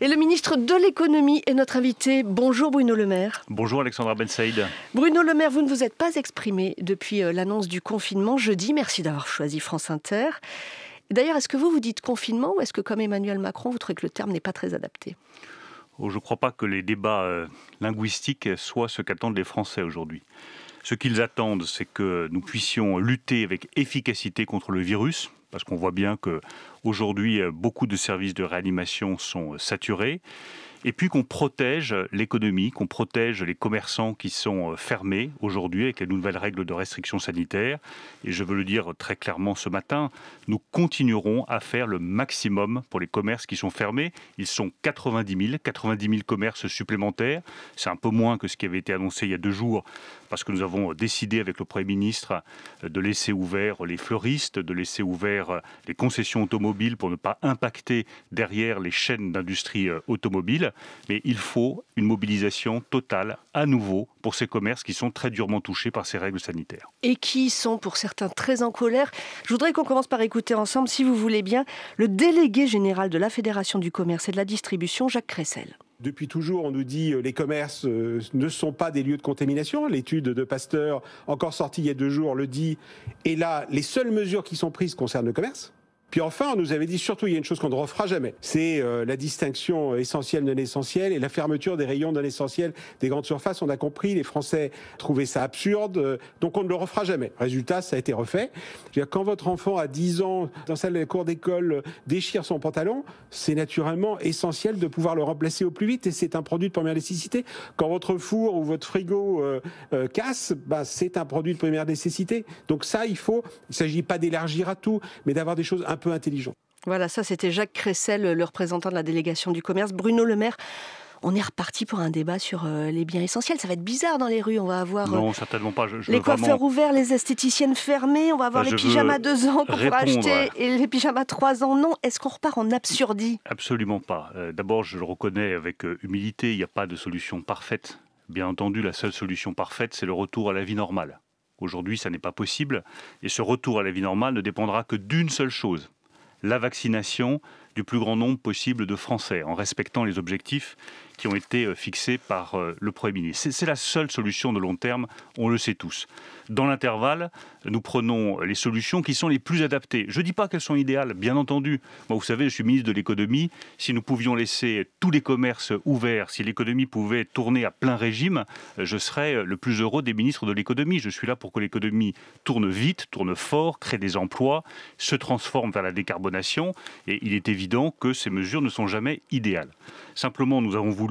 Et le ministre de l'économie est notre invité. Bonjour Bruno Le Maire. Bonjour Alexandra Ben Bruno Le Maire, vous ne vous êtes pas exprimé depuis euh, l'annonce du confinement jeudi. Merci d'avoir choisi France Inter. D'ailleurs, est-ce que vous vous dites confinement ou est-ce que comme Emmanuel Macron, vous trouvez que le terme n'est pas très adapté oh, Je ne crois pas que les débats euh, linguistiques soient ce qu'attendent les Français aujourd'hui. Ce qu'ils attendent, c'est que nous puissions lutter avec efficacité contre le virus, parce qu'on voit bien que aujourd'hui euh, beaucoup de services de réanimation sont euh, saturés et puis qu'on protège l'économie, qu'on protège les commerçants qui sont euh, fermés aujourd'hui avec les nouvelles règles de restrictions sanitaires. Et je veux le dire très clairement ce matin, nous continuerons à faire le maximum pour les commerces qui sont fermés. Ils sont 90 000, 90 000 commerces supplémentaires. C'est un peu moins que ce qui avait été annoncé il y a deux jours, parce que nous avons décidé avec le Premier ministre euh, de laisser ouvert les fleuristes, de laisser ouvert euh, les concessions automobiles pour ne pas impacter derrière les chaînes d'industrie automobile mais il faut une mobilisation totale à nouveau pour ces commerces qui sont très durement touchés par ces règles sanitaires. Et qui sont pour certains très en colère. Je voudrais qu'on commence par écouter ensemble, si vous voulez bien, le délégué général de la Fédération du commerce et de la distribution, Jacques Cressel. Depuis toujours, on nous dit euh, les commerces euh, ne sont pas des lieux de contamination. L'étude de Pasteur, encore sortie il y a deux jours, le dit. Et là, les seules mesures qui sont prises concernent le commerce. Puis enfin, on nous avait dit surtout, il y a une chose qu'on ne refera jamais, c'est euh, la distinction essentielle non l'essentiel et la fermeture des rayons non essentiels des grandes surfaces. On a compris, les Français trouvaient ça absurde, euh, donc on ne le refera jamais. Résultat, ça a été refait. quand votre enfant a 10 ans, dans sa cours d'école, euh, déchire son pantalon, c'est naturellement essentiel de pouvoir le remplacer au plus vite et c'est un produit de première nécessité. Quand votre four ou votre frigo casse, bah, c'est un produit de première nécessité. Donc ça, il faut, il ne s'agit pas d'élargir à tout, mais d'avoir des choses un peu intelligent. Voilà, ça c'était Jacques Cressel, le représentant de la délégation du commerce. Bruno Le Maire, on est reparti pour un débat sur euh, les biens essentiels. Ça va être bizarre dans les rues. On va avoir non, euh, certainement pas. les coiffeurs ouverts, les esthéticiennes fermées. On va avoir les pyjamas deux ans pour acheter et les pyjamas trois ans. Non, est-ce qu'on repart en absurdie Absolument pas. Euh, d'abord, je le reconnais avec humilité, il n'y a pas de solution parfaite. Bien entendu, la seule solution parfaite, c'est le retour à la vie normale. Aujourd'hui, ça n'est pas possible. Et ce retour à la vie normale ne dépendra que d'une seule chose, la vaccination du plus grand nombre possible de Français, en respectant les objectifs qui ont été euh, fixées par euh, le Premier ministre. C'est la seule solution de long terme, on le sait tous. Dans l'intervalle, nous prenons les solutions qui sont les plus adaptées. Je ne dis pas qu'elles sont idéales, bien entendu. Moi, vous savez, je suis ministre de l'économie. Si nous pouvions laisser tous les commerces ouverts, si l'économie pouvait tourner à plein régime, je serais euh, le plus heureux des ministres de l'économie. Je suis là pour que l'économie tourne vite, tourne fort, crée des emplois, se transforme vers la décarbonation. Et il est évident que ces mesures ne sont jamais idéales. Simplement, nous avons voulu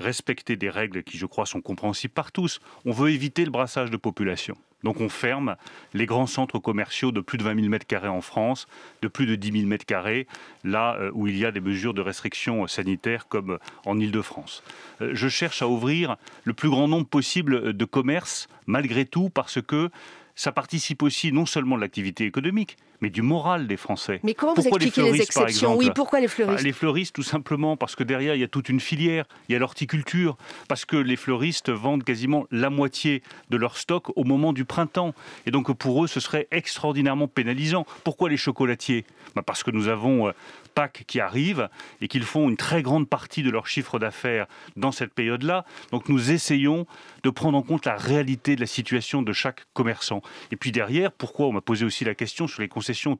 respecter des règles qui, je crois, sont compréhensibles par tous. On veut éviter le brassage de population. Donc on ferme les grands centres commerciaux de plus de 20 000 m2 en France, de plus de 10 000 m2, là euh, où il y a des mesures de restriction euh, sanitaire comme euh, en Ile-de-France. Je cherche à ouvrir le plus grand nombre possible de commerces, malgré tout, parce que ça participe aussi non seulement de l'activité économique, mais du moral des Français. Mais comment vous expliquez les, exceptions Oui, pourquoi les bah, fleuristes Les fleuristes, tout simplement, parce que derrière, il y a toute une filière, il y a l'horticulture, parce que les fleuristes vendent quasiment la moitié de leur stock au moment du printemps. Et donc, pour eux, ce serait extraordinairement pénalisant. Pourquoi les chocolatiers bah, Parce que nous avons euh, Pâques qui arrive et qu'ils font une très grande partie de leur chiffre d'affaires dans cette période-là. Donc, nous essayons de prendre en compte la réalité de la situation de chaque commerçant. Et puis derrière, pourquoi on m'a posé aussi la question sur les conséquences concessions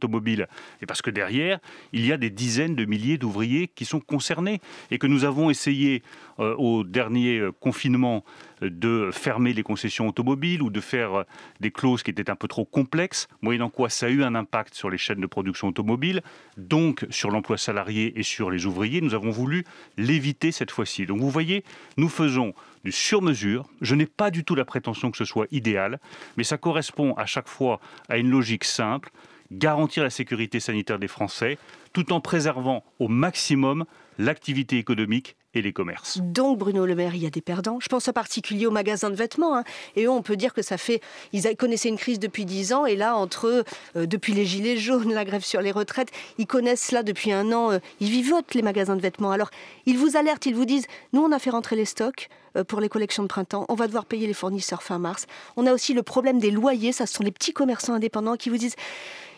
Et parce que derrière, il y a des dizaines de milliers d'ouvriers qui sont concernés et que nous avons essayé euh, au dernier euh, confinement euh, de fermer les concessions automobiles ou de faire des clauses qui étaient un peu trop complexes, moyennant quoi ça a eu un impact sur les chaînes de production automobile, donc sur l'emploi salarié et sur les ouvriers. Nous avons voulu l'éviter cette fois-ci. Donc vous voyez, nous faisons du sur-mesure. Je n'ai pas du tout la prétention que ce soit idéal, mais ça correspond à chaque fois à une logique simple garantir la sécurité sanitaire des Français, tout en préservant au maximum l'activité économique et les commerces. Donc Bruno Le Maire, il y a des perdants. Je pense en particulier aux magasins de vêtements. Hein. Et eux, on peut dire que ça fait... Ils connaissaient une crise depuis dix ans et là, entre euh, depuis les gilets jaunes, la grève sur les retraites, ils connaissent cela depuis un an. Euh, ils vivotent les magasins de vêtements. Alors, ils vous alertent, ils vous disent, nous, on a fait rentrer les stocks euh, pour les collections de printemps. On va devoir payer les fournisseurs fin mars. On a aussi le problème des loyers. Ça, ce sont les petits commerçants indépendants qui vous disent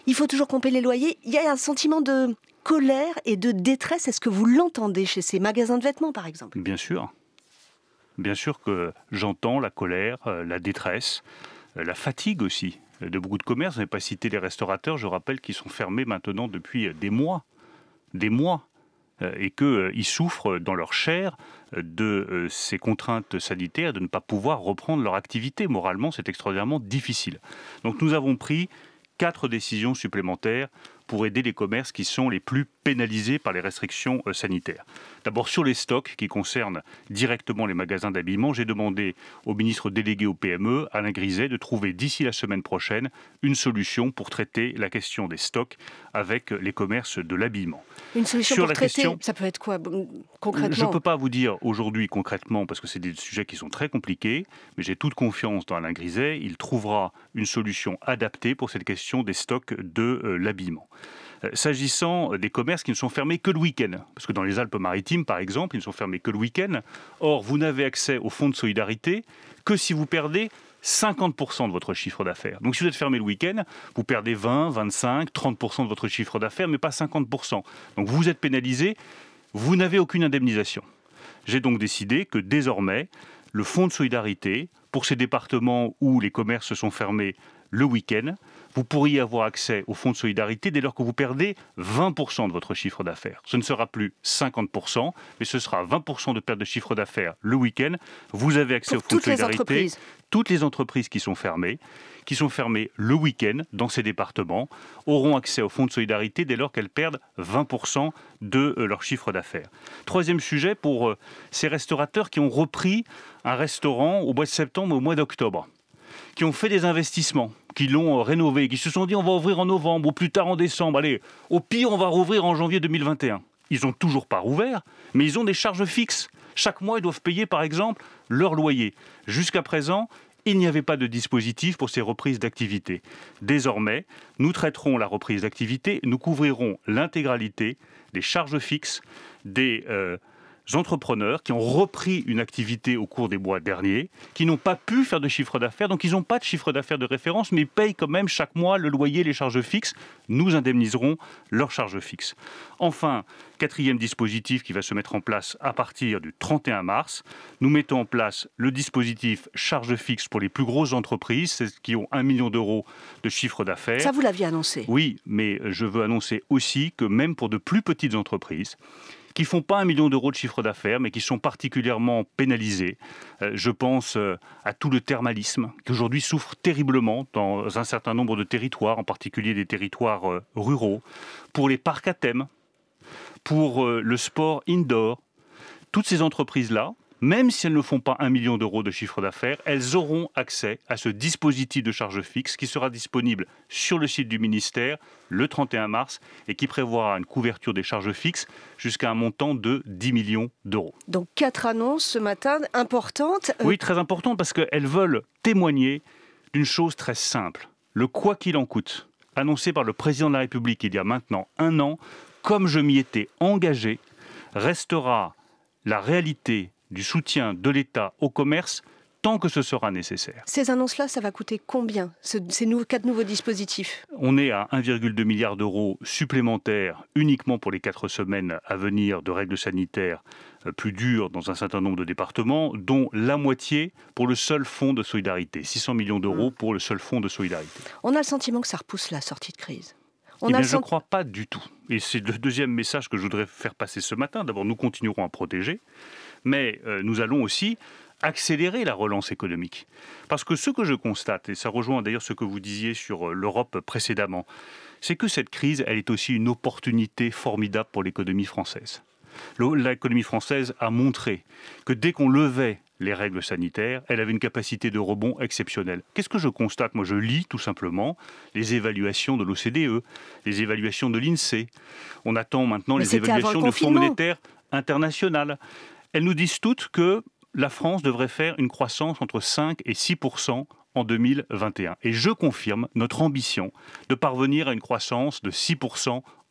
il faut toujours pomper les loyers. Il y a un sentiment de colère et de détresse. Est-ce que vous l'entendez chez ces magasins de vêtements, par exemple Bien sûr. Bien sûr que j'entends la colère, euh, la détresse, euh, la fatigue aussi de beaucoup de commerces. Je n'ai pas cité les restaurateurs, je rappelle qu'ils sont fermés maintenant depuis euh, des mois. Des mois et qu'ils souffrent dans leur chair de ces contraintes sanitaires, de ne pas pouvoir reprendre leur activité. Moralement, c'est extraordinairement difficile. Donc nous avons pris quatre décisions supplémentaires pour aider les commerces qui sont les plus pénalisés par les restrictions euh, sanitaires. D'abord sur les stocks qui concernent directement les magasins d'habillement, j'ai demandé au ministre délégué au PME, Alain Griset, de trouver d'ici la semaine prochaine une solution pour traiter la question des stocks avec les commerces de l'habillement. Une solution pour la traiter, question, ça peut être quoi concrètement Je ne peux pas vous dire aujourd'hui concrètement parce que c'est des sujets qui sont très compliqués, mais j'ai toute confiance dans Alain Griset, il trouvera une solution adaptée pour cette question des stocks de euh, l'habillement. Euh, s'agissant euh, des commerces qui ne sont fermés que le week-end, parce que dans les Alpes-Maritimes, par exemple, ils ne sont fermés que le week-end. Or, vous n'avez accès au fonds de solidarité que si vous perdez 50% de votre chiffre d'affaires. Donc si vous êtes fermé le week-end, vous perdez 20, 25, 30% de votre chiffre d'affaires, mais pas 50%. Donc vous êtes pénalisé, vous n'avez aucune indemnisation. J'ai donc décidé que désormais, le fonds de solidarité, pour ces départements où les commerces se sont fermés le week-end, vous pourriez avoir accès au fonds de solidarité dès lors que vous perdez 20% de votre chiffre d'affaires. Ce ne sera plus 50%, mais ce sera 20% de perte de chiffre d'affaires le week-end. Vous avez accès au fonds de solidarité. toutes les entreprises qui sont fermées, qui sont fermées le week-end dans ces départements, auront accès au fonds de solidarité dès lors qu'elles perdent 20% de euh, leur chiffre d'affaires. Troisième sujet pour euh, ces restaurateurs qui ont repris un restaurant au mois de septembre, au mois d'octobre qui ont fait des investissements, qui l'ont euh, rénové, qui se sont dit on va ouvrir en novembre ou plus tard en décembre, allez, au pire on va rouvrir en janvier 2021. Ils n'ont toujours pas rouvert, mais ils ont des charges fixes. Chaque mois, ils doivent payer par exemple leur loyer. Jusqu'à présent, il n'y avait pas de dispositif pour ces reprises d'activité. Désormais, nous traiterons la reprise d'activité, nous couvrirons l'intégralité des charges fixes, des euh, entrepreneurs qui ont repris une activité au cours des mois derniers, qui n'ont pas pu faire de chiffre d'affaires, donc ils n'ont pas de chiffre d'affaires de référence, mais ils payent quand même chaque mois le loyer, les charges fixes. Nous indemniserons leurs charges fixes. Enfin, quatrième dispositif qui va se mettre en place à partir du 31 mars, nous mettons en place le dispositif charges fixes pour les plus grosses entreprises, celles qui ont un million d'euros de chiffre d'affaires. Ça, vous l'aviez annoncé. Oui, mais je veux annoncer aussi que même pour de plus petites entreprises, qui font pas un million d'euros de chiffre d'affaires, mais qui sont particulièrement pénalisés. Euh, je pense euh, à tout le thermalisme, qui aujourd'hui souffre terriblement dans un certain nombre de territoires, en particulier des territoires euh, ruraux, pour les parcs à thème, pour le sport indoor. Toutes ces entreprises-là, même si elles ne font pas un million d'euros de chiffre d'affaires, elles auront accès à ce dispositif de charges fixe qui sera disponible sur le site du ministère le 31 mars et qui prévoira une couverture des charges fixes jusqu'à un montant de 10 millions d'euros. Donc quatre annonces ce matin importantes. Euh, oui, très importantes parce qu'elles veulent témoigner d'une chose très simple. Le quoi qu'il en coûte, annoncé par le président de la République il y a maintenant un an, comme je m'y étais engagé, restera la réalité du soutien de l'État au commerce tant que ce sera nécessaire. Ces annonces-là, ça va coûter combien, ces quatre nouveaux dispositifs On est à 1,2 milliard d'euros supplémentaires uniquement pour les quatre semaines à venir de règles sanitaires euh, plus dures dans un certain nombre de départements, dont la moitié pour le seul fonds de solidarité, 600 millions d'euros hmm. pour le seul fonds de solidarité. On a le sentiment que ça repousse la sortie de crise. On eh je ne crois pas du tout. Et c'est le deuxième message que je voudrais faire passer ce matin. D'abord, nous continuerons à protéger mais euh, nous allons aussi accélérer la relance économique. Parce que ce que je constate, et ça rejoint d'ailleurs ce que vous disiez sur euh, l'Europe précédemment, c'est que cette crise, elle est aussi une opportunité formidable pour l'économie française. L'économie française a montré que dès qu'on levait les règles sanitaires, elle avait une capacité de rebond exceptionnelle. Qu'est-ce que je constate Moi, je lis tout simplement les évaluations de l'OCDE, les évaluations de l'INSEE. E. On attend maintenant les évaluations du Fonds monétaire international. Elles nous disent toutes que la France devrait faire une croissance entre 5 et 6 en 2021. Et je confirme notre ambition de parvenir à une croissance de 6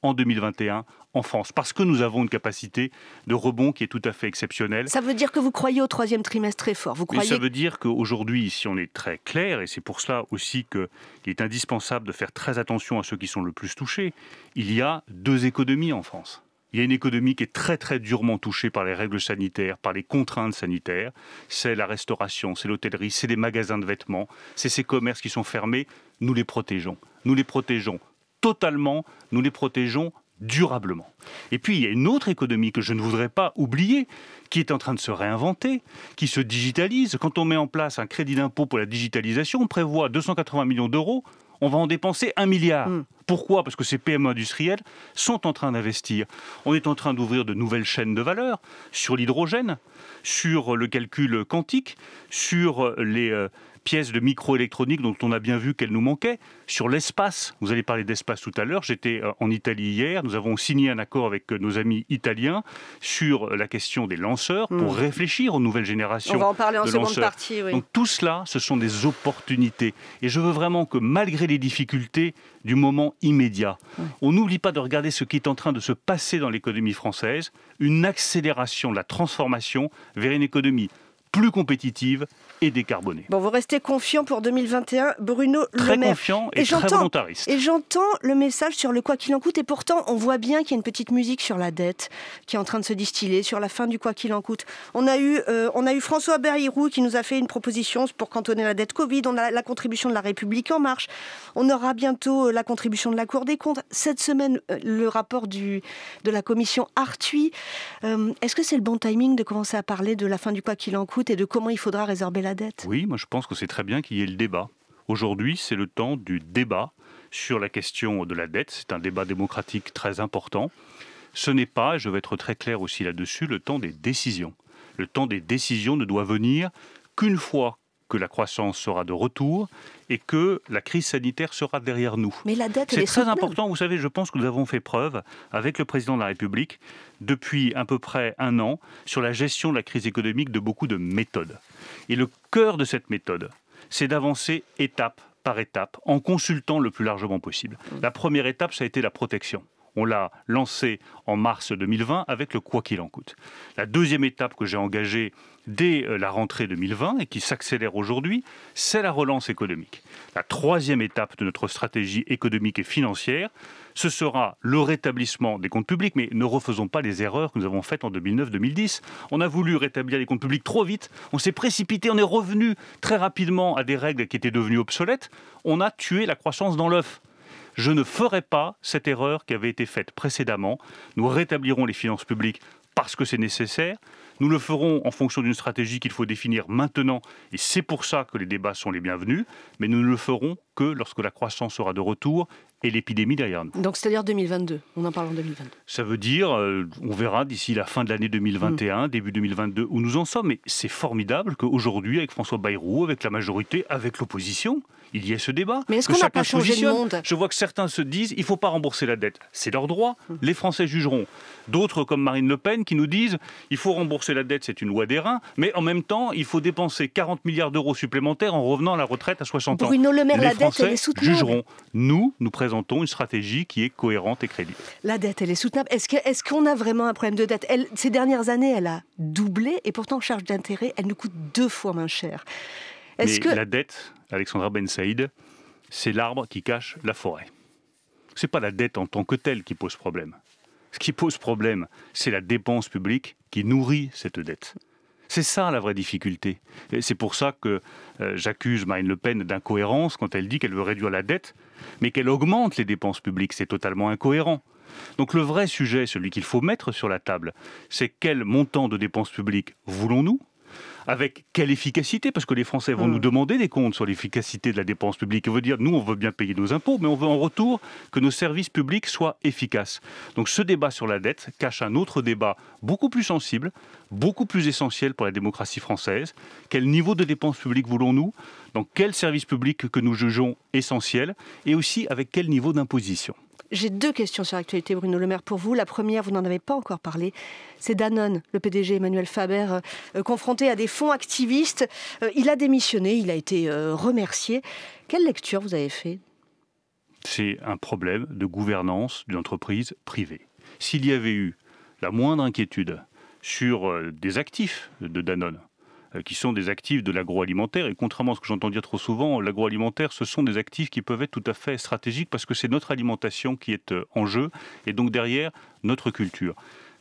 en 2021 en France, parce que nous avons une capacité de rebond qui est tout à fait exceptionnelle. Ça veut dire que vous croyez au troisième trimestre très fort. Vous croyez... ça veut dire qu'aujourd'hui, si on est très clair, et c'est pour cela aussi qu'il est indispensable de faire très attention à ceux qui sont le plus touchés, il y a deux économies en France. Il y a une économie qui est très très durement touchée par les règles sanitaires, par les contraintes sanitaires. C'est la restauration, c'est l'hôtellerie, c'est les magasins de vêtements, c'est ces commerces qui sont fermés. Nous les protégeons. Nous les protégeons totalement, nous les protégeons durablement. Et puis il y a une autre économie que je ne voudrais pas oublier, qui est en train de se réinventer, qui se digitalise. Quand on met en place un crédit d'impôt pour la digitalisation, on prévoit 280 millions d'euros on va en dépenser un milliard. Mm. Pourquoi Parce que ces PME industrielles sont en train d'investir. On est en train d'ouvrir de nouvelles chaînes de valeur sur l'hydrogène, sur le calcul quantique, sur les euh, pièces de microélectronique dont on a bien vu qu'elle nous manquait, sur l'espace. Vous allez parler d'espace tout à l'heure. J'étais euh, en Italie hier. Nous avons signé un accord avec euh, nos amis italiens sur la question des lanceurs pour hmm. réfléchir aux nouvelles générations. On va en parler en seconde partie. Oui. Donc tout cela, ce sont des opportunités. Et je veux vraiment que malgré les difficultés du moment immédiat, hmm. on n'oublie pas de regarder ce qui est en train de se passer dans l'économie française, une accélération de la transformation vers une économie plus compétitive et décarbonée. Bon, vous restez confiant pour 2021, Bruno Le Maire. confiant et, et très volontariste. Et j'entends le message sur le quoi qu'il en coûte, et pourtant on voit bien qu'il y a une petite musique sur la dette qui est en train de se distiller, sur la fin du quoi qu'il en coûte. On a eu, euh, on a eu François Bayrou qui nous a fait une proposition pour cantonner la dette Covid, on a la contribution de la République en marche, on aura bientôt euh, la contribution de la Cour des comptes. Cette semaine, euh, le rapport du, de la commission Arthuis. Est-ce que c'est le bon timing de commencer à parler de la fin du quoi qu'il en coûte et de comment il faudra résorber la dette Oui, moi je pense que c'est très bien qu'il y ait le débat. Aujourd'hui, c'est le temps du débat sur la question de la dette. C'est un débat démocratique très important. Ce n'est pas, je vais être très clair aussi là-dessus, le temps des décisions. Le temps des décisions ne doit venir qu'une fois que la croissance sera de retour et que la crise sanitaire sera derrière nous. c'est très important. Vous savez, je pense que nous avons fait preuve avec le président de la République depuis à peu près un an sur la gestion de la crise économique de beaucoup de méthodes. Et le cœur de cette méthode, c'est d'avancer étape par étape en consultant le plus largement possible. La première étape, ça a été la protection. On l'a lancé en mars 2020 avec le quoi qu'il en coûte. La deuxième étape que j'ai engagée dès euh, la rentrée 2020 et qui s'accélère aujourd'hui, c'est la relance économique. La troisième étape de notre stratégie économique et financière, ce sera le rétablissement des comptes publics, mais ne refaisons pas les erreurs que nous avons faites en 2009-2010. On a voulu rétablir les comptes publics trop vite, on s'est précipité, on est revenu très rapidement à des règles qui étaient devenues obsolètes, on a tué la croissance dans l'œuf. Je ne ferai pas cette erreur qui avait été faite précédemment. Nous rétablirons les finances publiques parce que c'est nécessaire. Nous le ferons en fonction d'une stratégie qu'il faut définir maintenant, et c'est pour ça que les débats sont les bienvenus, mais nous ne le ferons que lorsque la croissance sera de retour et l'épidémie derrière Donc c'est-à-dire 2022, on en parle en 2022. Ça veut dire, euh, on verra d'ici la fin de l'année 2021, mm. début 2022, où nous en sommes, et c'est formidable qu'aujourd'hui, avec François Bayrou, avec la majorité, avec l'opposition, il y a ce débat. Mais est-ce qu'on n'a pas changé le monde Je vois que certains se disent il ne faut pas rembourser la dette. C'est leur droit. Hum. Les Français jugeront. D'autres, comme Marine Le Pen, qui nous disent il faut rembourser la dette, c'est une loi des reins, mais en même temps, il faut dépenser 40 milliards d'euros supplémentaires en revenant à la retraite à 60 ans. Bruno Le Maire, la dette, elle est soutenable. jugeront. Nous, nous présentons une stratégie qui est cohérente et crédible. La dette, elle est soutenable. Est-ce qu'on a vraiment un problème de dette Ces dernières années, elle a doublé et pourtant, en charge d'intérêt, elle nous coûte deux fois moins cher. Mais la dette, Alexandra Ben Saïd, c'est l'arbre qui cache la forêt. Ce n'est pas la dette en tant que telle qui pose problème. Ce qui pose problème, c'est la dépense publique qui nourrit cette dette. C'est ça la vraie difficulté. c'est pour ça que euh, j'accuse Marine Le Pen d'incohérence quand elle dit qu'elle veut réduire la dette, mais qu'elle augmente les dépenses publiques. C'est totalement incohérent. Donc le vrai sujet, celui qu'il faut mettre sur la table, c'est quel montant de dépenses publiques voulons-nous avec quelle efficacité Parce que les Français vont hmm. nous demander des comptes sur l'efficacité de la dépense publique. Et veut dire, nous, on veut bien payer nos impôts, mais on veut en retour que nos services publics soient efficaces. Donc ce débat sur la dette cache un autre débat beaucoup plus sensible, beaucoup plus essentiel pour la démocratie française. Quel niveau de dépense publique voulons-nous Dans quel service public que nous jugeons essentiel Et aussi avec quel niveau d'imposition j'ai deux questions sur l'actualité, Bruno Le Maire, pour vous. La première, vous n'en avez pas encore parlé, c'est Danone, le PDG Emmanuel Faber, euh, euh, confronté à des fonds activistes. Euh, il a démissionné, il a été remercié. Quelle lecture vous avez fait C'est un problème de gouvernance d'une entreprise privée. S'il y avait eu la moindre inquiétude sur des actifs de Danone, euh, qui sont des actifs de l'agroalimentaire. Et contrairement à ce que j'entends dire trop souvent, l'agroalimentaire, ce sont des actifs qui peuvent être tout à fait stratégiques parce que c'est notre alimentation qui est euh, en jeu et donc derrière notre culture.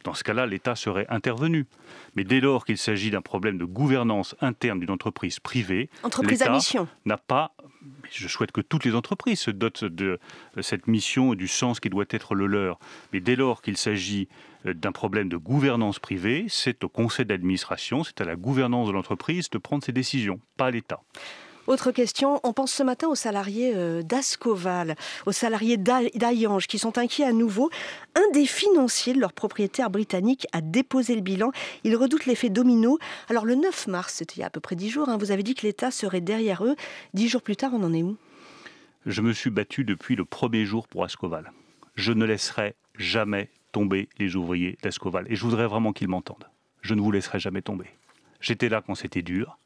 Dans ce cas-là, l'État serait intervenu. Mais dès lors qu'il s'agit d'un problème de gouvernance interne d'une entreprise privée, l'État n'a pas je souhaite que toutes les entreprises se dotent de euh, cette mission et du sens qui doit être le leur. Mais dès lors qu'il s'agit euh, d'un problème de gouvernance privée, c'est au conseil d'administration, c'est à la gouvernance de l'entreprise de prendre ses décisions, pas à l'État. Autre question, on pense ce matin aux salariés euh, d'Ascoval, aux salariés d'Ayange qui sont inquiets à nouveau. Un des financiers de leur propriétaire britannique a déposé le bilan. Ils redoutent l'effet domino. Alors le 9 mars, c'était il y a à peu près 10 jours, hein, vous avez dit que l'État serait derrière eux. 10 jours plus tard, on en est où Je me suis battu depuis le premier jour pour Ascoval. Je ne laisserai jamais tomber les ouvriers d'Ascoval. Et je voudrais vraiment qu'ils m'entendent. Je ne vous laisserai jamais tomber. J'étais là quand c'était dur.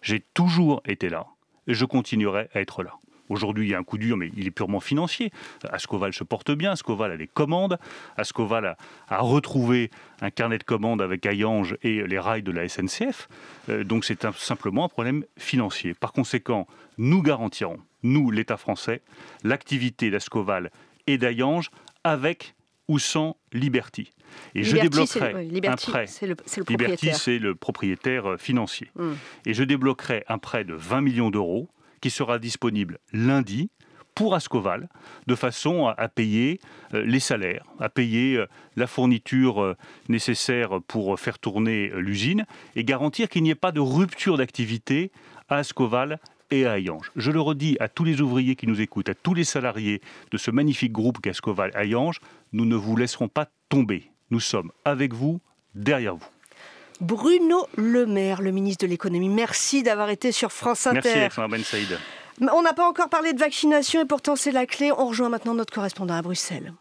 J'ai toujours été là je continuerai à être là. Aujourd'hui, il y a un coup dur, mais il est purement financier. Ascoval se porte bien, Ascoval a des commandes, Ascoval a, a retrouvé un carnet de commandes avec Ayange et les rails de la SNCF. Euh, donc c'est simplement un problème financier. Par conséquent, nous garantirons, nous, l'État français, l'activité d'Ascoval et d'Ayange avec ou sans Liberty. Et je débloquerai un prêt. C'est le, Liberty, c'est le propriétaire euh, financier. Hmm. Et je débloquerai un prêt de 20 millions d'euros qui sera disponible lundi pour Ascoval, de façon à, payer euh, les salaires, à payer euh, la fourniture nécessaire pour faire tourner l'usine et garantir qu'il n'y ait pas de rupture d'activité à Ascoval à Je le redis à tous les ouvriers qui nous écoutent, à tous les salariés de ce magnifique groupe gascoval Ayange, nous ne vous laisserons pas tomber. Nous sommes avec vous, derrière vous. Bruno Le Maire, le ministre de l'économie, merci d'avoir été sur France Inter. Merci Ben Saïd. On n'a pas encore parlé de vaccination et pourtant c'est la clé. On rejoint maintenant notre correspondant à Bruxelles.